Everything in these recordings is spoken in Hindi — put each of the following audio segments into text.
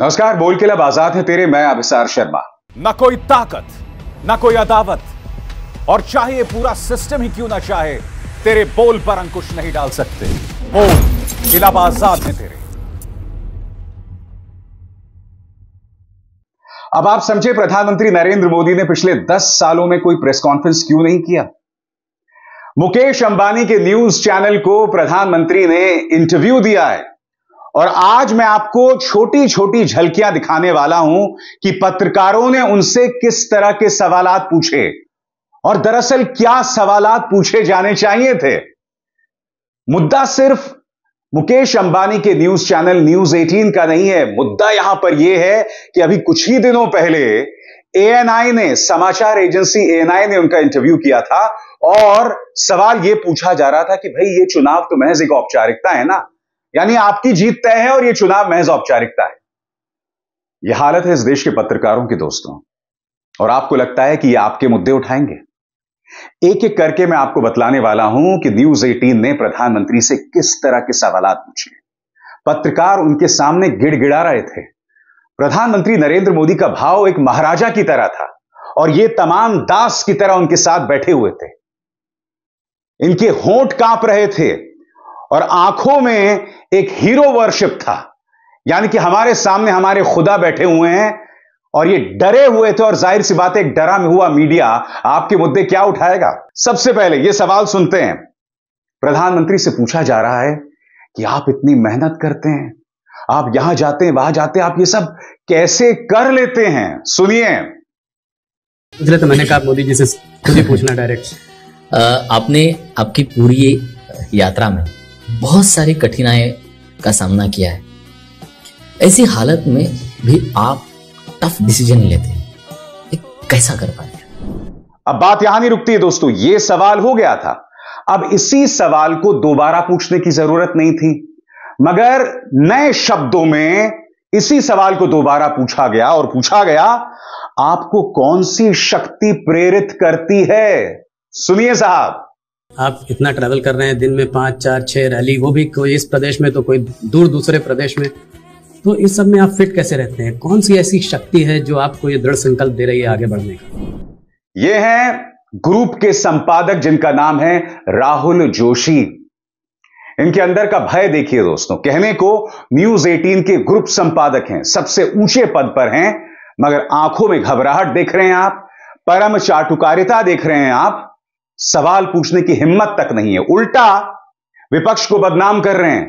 नमस्कार बोल के लब आजाद है तेरे मैं अभिसार शर्मा न कोई ताकत न कोई अदावत और चाहे पूरा सिस्टम ही क्यों ना चाहे तेरे बोल पर अंकुश नहीं डाल सकते बोल किला आजाद है तेरे अब आप समझे प्रधानमंत्री नरेंद्र मोदी ने पिछले दस सालों में कोई प्रेस कॉन्फ्रेंस क्यों नहीं किया मुकेश अंबानी के न्यूज चैनल को प्रधानमंत्री ने इंटरव्यू दिया है और आज मैं आपको छोटी छोटी झलकियां दिखाने वाला हूं कि पत्रकारों ने उनसे किस तरह के सवाल पूछे और दरअसल क्या सवाल पूछे जाने चाहिए थे मुद्दा सिर्फ मुकेश अंबानी के न्यूज चैनल न्यूज 18 का नहीं है मुद्दा यहां पर यह है कि अभी कुछ ही दिनों पहले एएनआई ने समाचार एजेंसी एएनआई ने उनका इंटरव्यू किया था और सवाल यह पूछा जा रहा था कि भाई ये चुनाव तो महज एक औपचारिकता है ना यानी आपकी जीत तय है और यह चुनाव महज औपचारिकता है यह हालत है इस देश के पत्रकारों की दोस्तों और आपको लगता है कि ये आपके मुद्दे उठाएंगे एक एक करके मैं आपको बतलाने वाला हूं कि न्यूज 18 ने प्रधानमंत्री से किस तरह के सवाल पूछे पत्रकार उनके सामने गिड़गिड़ा रहे थे प्रधानमंत्री नरेंद्र मोदी का भाव एक महाराजा की तरह था और ये तमाम दास की तरह उनके साथ बैठे हुए थे इनके होंठ कांप रहे थे और आंखों में एक हीरो वर्शिप था यानी कि हमारे सामने हमारे खुदा बैठे हुए हैं और ये डरे हुए थे और जाहिर सी बात एक डरा में हुआ मीडिया आपके मुद्दे क्या उठाएगा सबसे पहले ये सवाल सुनते हैं प्रधानमंत्री से पूछा जा रहा है कि आप इतनी मेहनत करते हैं आप यहां जाते हैं वहां जाते हैं आप ये सब कैसे कर लेते हैं सुनिए तो मैंने कहा मोदी जी से खुद पूछना डायरेक्ट आपने आपकी पूरी यात्रा में बहुत सारी कठिनाई का सामना किया है ऐसी हालत में भी आप टफ डिसीजन लेते हैं कैसा कर पाए अब बात यहां नहीं रुकती है दोस्तों ये सवाल हो गया था अब इसी सवाल को दोबारा पूछने की जरूरत नहीं थी मगर नए शब्दों में इसी सवाल को दोबारा पूछा गया और पूछा गया आपको कौन सी शक्ति प्रेरित करती है सुनिए साहब आप इतना ट्रैवल कर रहे हैं दिन में पांच चार छह रैली वो भी कोई इस प्रदेश में तो कोई दूर दूसरे प्रदेश में तो इस सब में आप फिट कैसे रहते हैं कौन सी ऐसी शक्ति है जो आपको ये दृढ़ संकल्प दे रही है आगे बढ़ने का ये है ग्रुप के संपादक जिनका नाम है राहुल जोशी इनके अंदर का भय देखिए दोस्तों कहने को न्यूज 18 के ग्रुप संपादक हैं सबसे ऊंचे पद पर हैं मगर आंखों में घबराहट देख रहे हैं आप परम चाटुकारिता देख रहे हैं आप सवाल पूछने की हिम्मत तक नहीं है उल्टा विपक्ष को बदनाम कर रहे हैं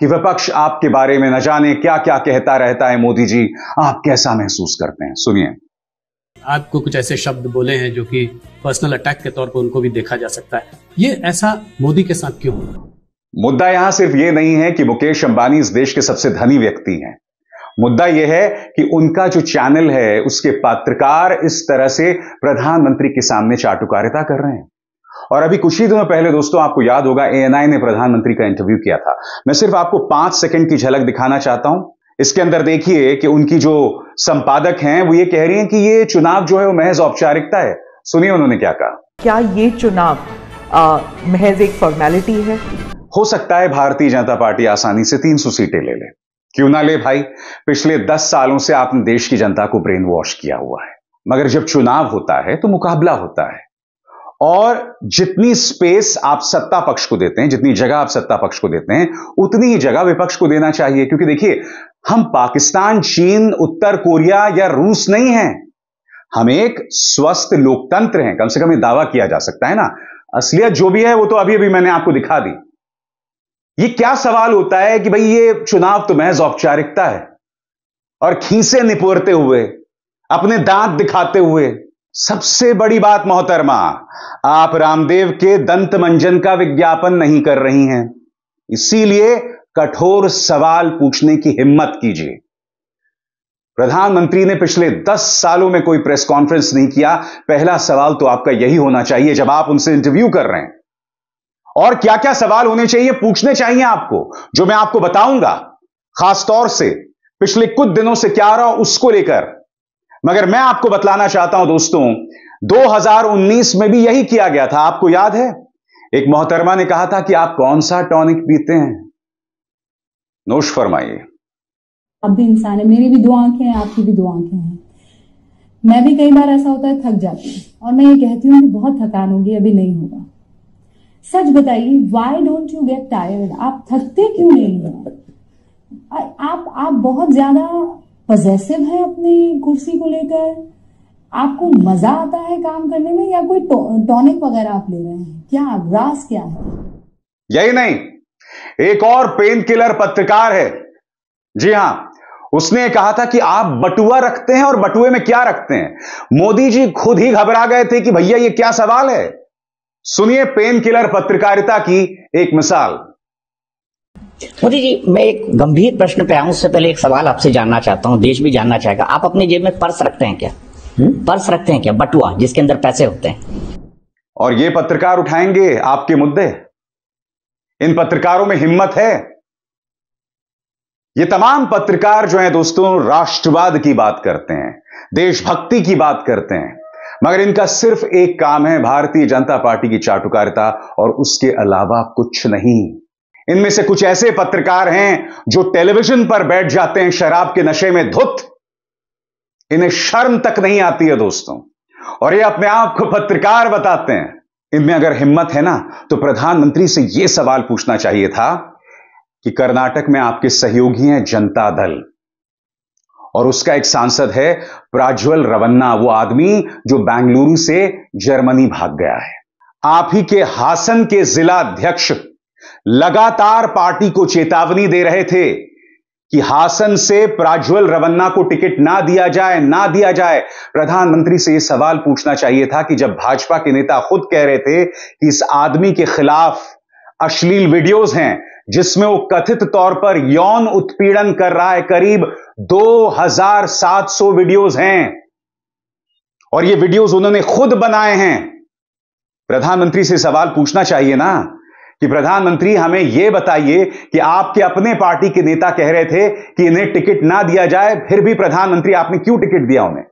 कि विपक्ष आपके बारे में न जाने क्या क्या कहता रहता है मोदी जी आप कैसा महसूस करते हैं सुनिए आपको कुछ ऐसे शब्द बोले हैं जो कि पर्सनल अटैक के तौर पर उनको भी देखा जा सकता है ये ऐसा मोदी के साथ क्यों मुद्दा यहां सिर्फ ये नहीं है कि मुकेश अंबानी इस देश के सबसे धनी व्यक्ति हैं मुद्दा यह है कि उनका जो चैनल है उसके पत्रकार इस तरह से प्रधानमंत्री के सामने चाटुकारिता कर रहे हैं और अभी कुछ ही दिनों पहले दोस्तों आपको याद होगा एएनआई ने प्रधानमंत्री का इंटरव्यू किया था मैं सिर्फ आपको पांच सेकंड की झलक दिखाना चाहता हूं इसके अंदर देखिए कि उनकी जो संपादक हैं वो ये कह रही हैं कि ये चुनाव जो है वो महज औपचारिकता है सुनिए उन्होंने क्या कहा क्या ये चुनाव आ, महज एक फॉर्मेलिटी है हो सकता है भारतीय जनता पार्टी आसानी से 300 सीटें ले ले क्यों ना ले भाई पिछले 10 सालों से आपने देश की जनता को ब्रेन वॉश किया हुआ है मगर जब चुनाव होता है तो मुकाबला होता है और जितनी स्पेस आप सत्ता पक्ष को देते हैं जितनी जगह आप सत्ता पक्ष को देते हैं उतनी ही जगह विपक्ष को देना चाहिए क्योंकि देखिए हम पाकिस्तान चीन उत्तर कोरिया या रूस नहीं है हम एक स्वस्थ लोकतंत्र हैं कम से कम ये दावा किया जा सकता है ना असलियत जो भी है वो तो अभी अभी मैंने आपको दिखा दी ये क्या सवाल होता है कि भाई ये चुनाव तो महज औपचारिकता है और खीसे निपोरते हुए अपने दांत दिखाते हुए सबसे बड़ी बात मोहतरमा आप रामदेव के दंत मंजन का विज्ञापन नहीं कर रही हैं इसीलिए कठोर सवाल पूछने की हिम्मत कीजिए प्रधानमंत्री ने पिछले दस सालों में कोई प्रेस कॉन्फ्रेंस नहीं किया पहला सवाल तो आपका यही होना चाहिए जब आप उनसे इंटरव्यू कर रहे हैं और क्या क्या सवाल होने चाहिए पूछने चाहिए आपको जो मैं आपको बताऊंगा खासतौर से पिछले कुछ दिनों से क्या रहा उसको लेकर मगर मैं आपको बतलाना चाहता हूं दोस्तों 2019 में भी यही किया गया था आपको याद है एक मोहतरमा ने कहा था कि आप कौन सा टॉनिक पीते हैं नोश फरमाइए अब भी इंसान है मेरी भी दो आंखें हैं आपकी भी दो आंखें हैं मैं भी कई बार ऐसा होता है थक जाती हूँ और मैं ये कहती हूँ कि बहुत थकान होगी अभी नहीं होगा सच बताइए why don't you get tired आप थकते क्यों नहीं हो आप आप बहुत ज्यादा पजेसिव है अपनी कुर्सी को लेकर आपको मजा आता है काम करने में या कोई टॉनिक वगैरह आप ले रहे हैं क्या रास क्या है यही नहीं एक और पेन किलर पत्रकार है जी हां उसने कहा था कि आप बटुआ रखते हैं और बटुए में क्या रखते हैं मोदी जी खुद ही घबरा गए थे कि भैया ये क्या सवाल है सुनिए पेन किलर पत्रकारिता की एक मिसाल मोदी जी मैं एक गंभीर प्रश्न पे आऊं उससे पहले एक सवाल आपसे जानना चाहता हूँ देश भी जानना चाहेगा आप अपनी जेब में पर्स रखते हैं क्या पर्स रखते हैं क्या बटुआ जिसके अंदर पैसे होते हैं और ये पत्रकार उठाएंगे आपके मुद्दे इन पत्रकारों में हिम्मत है ये तमाम पत्रकार जो हैं दोस्तों राष्ट्रवाद की बात करते हैं देशभक्ति की बात करते हैं मगर इनका सिर्फ एक काम है भारतीय जनता पार्टी की चाटुकारिता और उसके अलावा कुछ नहीं इनमें से कुछ ऐसे पत्रकार हैं जो टेलीविजन पर बैठ जाते हैं शराब के नशे में धुत इन्हें शर्म तक नहीं आती है दोस्तों और ये अपने आप को पत्रकार बताते हैं इनमें अगर हिम्मत है ना तो प्रधानमंत्री से यह सवाल पूछना चाहिए था कि कर्नाटक में आपके सहयोगी हैं जनता दल और उसका एक सांसद है प्राज्वल रवन्ना वो आदमी जो बेंगलुरु से जर्मनी भाग गया है आप ही के हासन के जिला अध्यक्ष लगातार पार्टी को चेतावनी दे रहे थे कि हासन से प्राज्वल रवन्ना को टिकट ना दिया जाए ना दिया जाए प्रधानमंत्री से यह सवाल पूछना चाहिए था कि जब भाजपा के नेता खुद कह रहे थे कि इस आदमी के खिलाफ अश्लील वीडियोस हैं जिसमें वो कथित तौर पर यौन उत्पीड़न कर रहा है करीब 2700 वीडियोस हैं और ये वीडियोस उन्होंने खुद बनाए हैं प्रधानमंत्री से सवाल पूछना चाहिए ना कि प्रधानमंत्री हमें यह बताइए कि आपके अपने पार्टी के नेता कह रहे थे कि इन्हें टिकट ना दिया जाए फिर भी प्रधानमंत्री आपने क्यों टिकट दिया उन्हें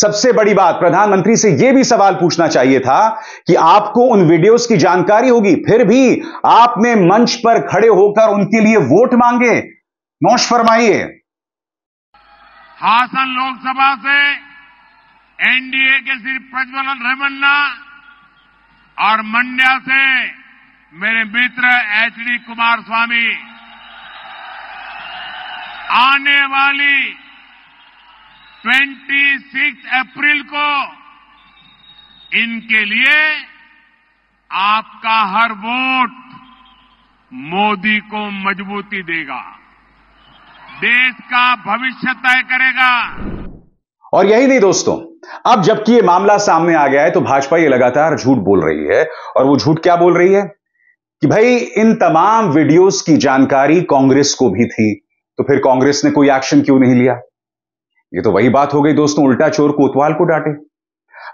सबसे बड़ी बात प्रधानमंत्री से यह भी सवाल पूछना चाहिए था कि आपको उन वीडियोस की जानकारी होगी फिर भी आपने मंच पर खड़े होकर उनके लिए वोट मांगे नौश फरमाइए हासन लोकसभा से एनडीए के सिर्फ प्रज्वलन रमन्ना और मंड्या से मेरे मित्र एच डी कुमार स्वामी आने वाली 26 अप्रैल को इनके लिए आपका हर वोट मोदी को मजबूती देगा देश का भविष्य तय करेगा और यही नहीं दोस्तों अब जबकि ये मामला सामने आ गया है तो भाजपा ये लगातार झूठ बोल रही है और वो झूठ क्या बोल रही है कि भाई इन तमाम वीडियोस की जानकारी कांग्रेस को भी थी तो फिर कांग्रेस ने कोई एक्शन क्यों नहीं लिया ये तो वही बात हो गई दोस्तों उल्टा चोर कोतवाल को डांटे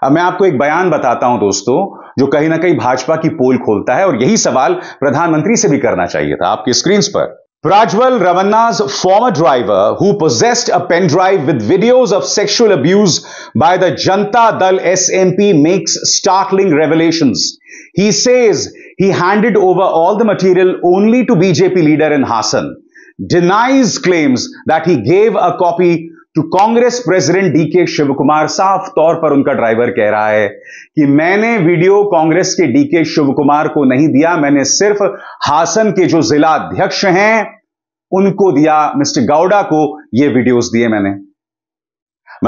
अब मैं आपको एक बयान बताता हूं दोस्तों जो कहीं ना कहीं भाजपा की पोल खोलता है और यही सवाल प्रधानमंत्री से भी करना चाहिए था आपकी स्क्रीन पर Prajwal driver who पोजेस्ट a pen drive with videos of sexual abuse by the जनता दल S M P makes स्टार्कलिंग revolution he says he handed over all the material only to BJP leader in Hassan, denies claims that he gave a copy to Congress president DK Shivakumar साफ तौर पर उनका ड्राइवर कह रहा है कि मैंने वीडियो कांग्रेस के डीके शिवकुमार को नहीं दिया मैंने सिर्फ हासन के जो जिला अध्यक्ष हैं उनको दिया मिस्टर गौडा को ये वीडियोस दिए मैंने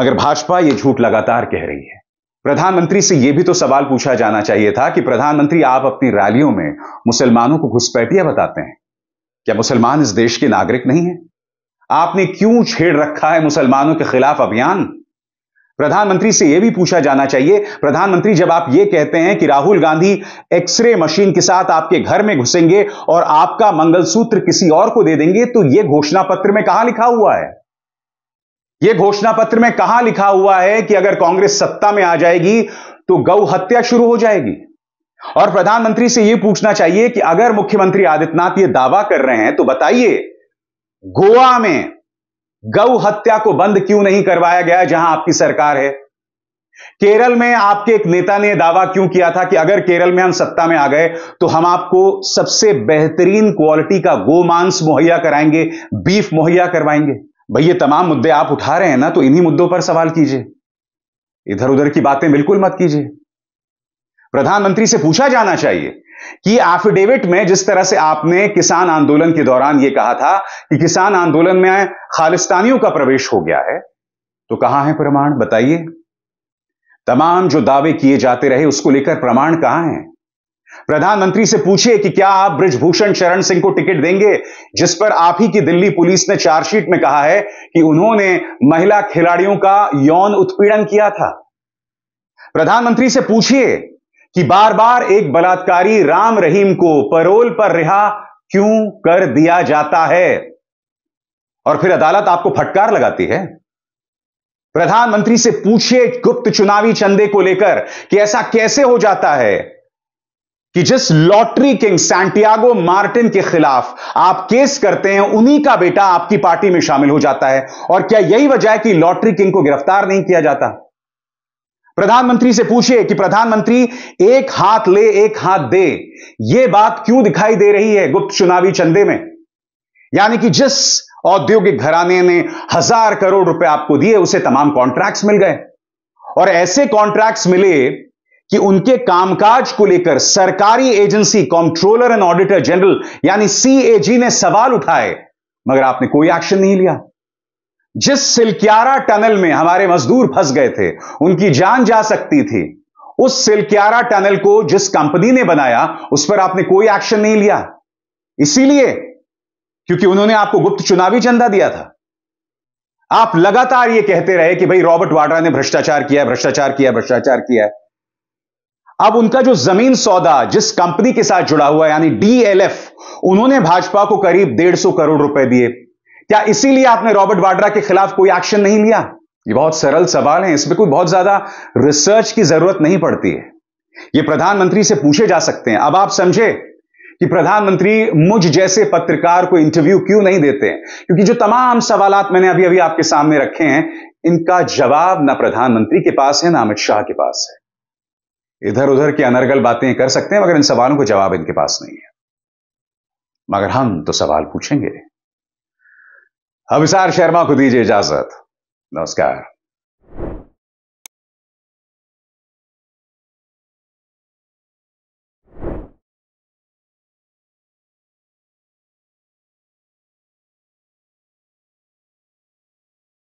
मगर भाजपा ये झूठ लगातार कह रही है प्रधानमंत्री से यह भी तो सवाल पूछा जाना चाहिए था कि प्रधानमंत्री आप अपनी रैलियों में मुसलमानों को घुसपैठिया बताते हैं क्या मुसलमान इस देश के नागरिक नहीं है आपने क्यों छेड़ रखा है मुसलमानों के खिलाफ अभियान प्रधानमंत्री से यह भी पूछा जाना चाहिए प्रधानमंत्री जब आप यह कहते हैं कि राहुल गांधी एक्सरे मशीन के साथ आपके घर में घुसेंगे और आपका मंगलसूत्र किसी और को दे देंगे तो यह घोषणा पत्र में कहां लिखा हुआ है यह घोषणा पत्र में कहा लिखा हुआ है कि अगर कांग्रेस सत्ता में आ जाएगी तो गौ हत्या शुरू हो जाएगी और प्रधानमंत्री से यह पूछना चाहिए कि अगर मुख्यमंत्री आदित्यनाथ ये दावा कर रहे हैं तो बताइए गोवा में गौ हत्या को बंद क्यों नहीं करवाया गया जहां आपकी सरकार है केरल में आपके एक नेता ने दावा क्यों किया था कि अगर केरल में हम सत्ता में आ गए तो हम आपको सबसे बेहतरीन क्वालिटी का गोमांस मुहैया कराएंगे बीफ मुहैया करवाएंगे भाई ये तमाम मुद्दे आप उठा रहे हैं ना तो इन्हीं मुद्दों पर सवाल कीजिए इधर उधर की बातें बिल्कुल मत कीजिए प्रधानमंत्री से पूछा जाना चाहिए कि एफिडेविट में जिस तरह से आपने किसान आंदोलन के दौरान यह कहा था कि किसान आंदोलन में खालिस्तानियों का प्रवेश हो गया है तो कहां है प्रमाण बताइए तमाम जो दावे किए जाते रहे उसको लेकर प्रमाण कहां है प्रधानमंत्री से पूछिए कि क्या आप ब्रजभूषण शरण सिंह को टिकट देंगे जिस पर आप ही की दिल्ली पुलिस ने चार्जशीट में कहा है कि उन्होंने महिला खिलाड़ियों का यौन उत्पीड़न किया था प्रधानमंत्री से पूछिए कि बार बार एक बलात्कारी राम रहीम को परोल पर रिहा क्यों कर दिया जाता है और फिर अदालत आपको फटकार लगाती है प्रधानमंत्री से पूछिए गुप्त चुनावी चंदे को लेकर कि ऐसा कैसे हो जाता है कि जिस लॉटरी किंग सैंटियागो मार्टिन के खिलाफ आप केस करते हैं उन्हीं का बेटा आपकी पार्टी में शामिल हो जाता है और क्या यही वजह है कि लॉटरी किंग को गिरफ्तार नहीं किया जाता प्रधानमंत्री से पूछिए कि प्रधानमंत्री एक हाथ ले एक हाथ दे यह बात क्यों दिखाई दे रही है गुप्त चुनावी चंदे में यानी कि जिस औद्योगिक घराने ने हजार करोड़ रुपए आपको दिए उसे तमाम कॉन्ट्रैक्ट्स मिल गए और ऐसे कॉन्ट्रैक्ट्स मिले कि उनके कामकाज को लेकर सरकारी agency comptroller and auditor general यानी सीएजी ने सवाल उठाए मगर आपने कोई एक्शन नहीं लिया जिस सिलक्यारा टनल में हमारे मजदूर फंस गए थे उनकी जान जा सकती थी उस सिलक्यारा टनल को जिस कंपनी ने बनाया उस पर आपने कोई एक्शन नहीं लिया इसीलिए क्योंकि उन्होंने आपको गुप्त चुनावी चंदा दिया था आप लगातार यह कहते रहे कि भाई रॉबर्ट वाड्रा ने भ्रष्टाचार किया भ्रष्टाचार किया भ्रष्टाचार किया अब उनका जो जमीन सौदा जिस कंपनी के साथ जुड़ा हुआ यानी डीएलएफ उन्होंने भाजपा को करीब डेढ़ सौ करोड़ रुपए दिए क्या इसीलिए आपने रॉबर्ट वाड्रा के खिलाफ कोई एक्शन नहीं लिया ये बहुत सरल सवाल है इसमें कोई बहुत ज्यादा रिसर्च की जरूरत नहीं पड़ती है ये प्रधानमंत्री से पूछे जा सकते हैं अब आप समझे कि प्रधानमंत्री मुझ जैसे पत्रकार को इंटरव्यू क्यों नहीं देते हैं क्योंकि जो तमाम सवाल मैंने अभी अभी आपके सामने रखे हैं इनका जवाब ना प्रधानमंत्री के पास है ना अमित शाह के पास है इधर उधर की अनर्गल बातें कर सकते हैं मगर इन सवालों का जवाब इनके पास नहीं है मगर हम तो सवाल पूछेंगे अभिसार शर्मा को दीजिए इजाजत नमस्कार